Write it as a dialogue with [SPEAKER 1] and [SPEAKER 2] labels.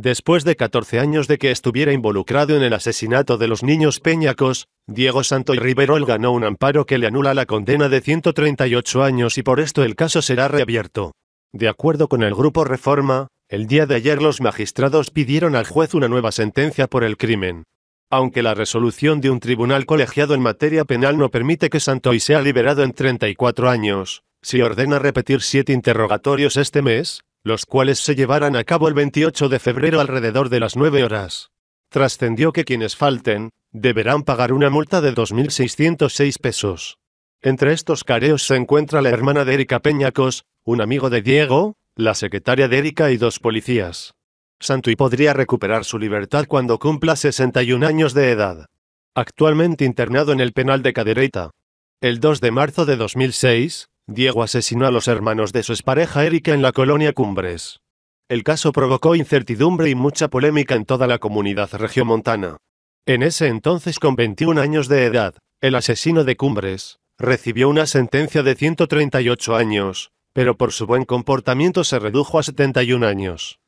[SPEAKER 1] Después de 14 años de que estuviera involucrado en el asesinato de los niños Peñacos, Diego Santoy y Riverol ganó un amparo que le anula la condena de 138 años y por esto el caso será reabierto. De acuerdo con el grupo Reforma, el día de ayer los magistrados pidieron al juez una nueva sentencia por el crimen. Aunque la resolución de un tribunal colegiado en materia penal no permite que Santoy sea liberado en 34 años, si ordena repetir siete interrogatorios este mes, los cuales se llevarán a cabo el 28 de febrero alrededor de las 9 horas. Trascendió que quienes falten, deberán pagar una multa de 2.606 pesos. Entre estos careos se encuentra la hermana de Erika Peñacos, un amigo de Diego, la secretaria de Erika y dos policías. Santuy podría recuperar su libertad cuando cumpla 61 años de edad. Actualmente internado en el penal de Cadereyta. El 2 de marzo de 2006, Diego asesinó a los hermanos de su expareja Erika en la colonia Cumbres. El caso provocó incertidumbre y mucha polémica en toda la comunidad regiomontana. En ese entonces, con 21 años de edad, el asesino de Cumbres recibió una sentencia de 138 años, pero por su buen comportamiento se redujo a 71 años.